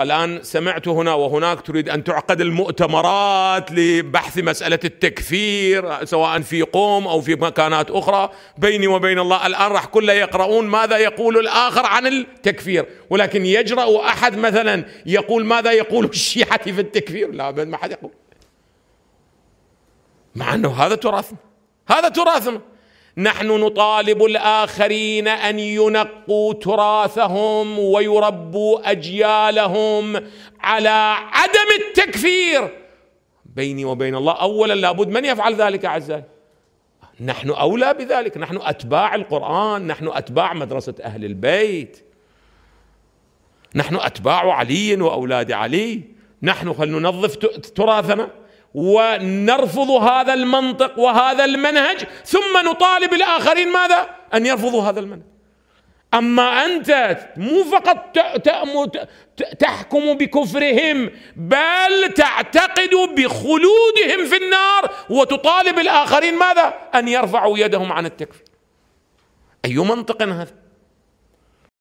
الآن سمعت هنا وهناك تريد أن تعقد المؤتمرات لبحث مسألة التكفير سواء في قوم أو في مكانات أخرى بيني وبين الله الآن راح كله يقرؤون ماذا يقول الآخر عن التكفير ولكن يجرأ أحد مثلا يقول ماذا يقول الشيعة في التكفير لا ما حد يقول مع أنه هذا تراثنا هذا تراثنا نحن نطالب الاخرين ان ينقوا تراثهم ويربوا اجيالهم على عدم التكفير بيني وبين الله اولا لابد من يفعل ذلك اعزائي نحن اولى بذلك نحن اتباع القران نحن اتباع مدرسه اهل البيت نحن اتباع علي واولاد علي نحن خل ننظف تراثنا ونرفض هذا المنطق وهذا المنهج ثم نطالب الاخرين ماذا؟ ان يرفضوا هذا المنهج. اما انت مو فقط تحكم بكفرهم بل تعتقد بخلودهم في النار وتطالب الاخرين ماذا؟ ان يرفعوا يدهم عن التكفير. اي منطق هذا؟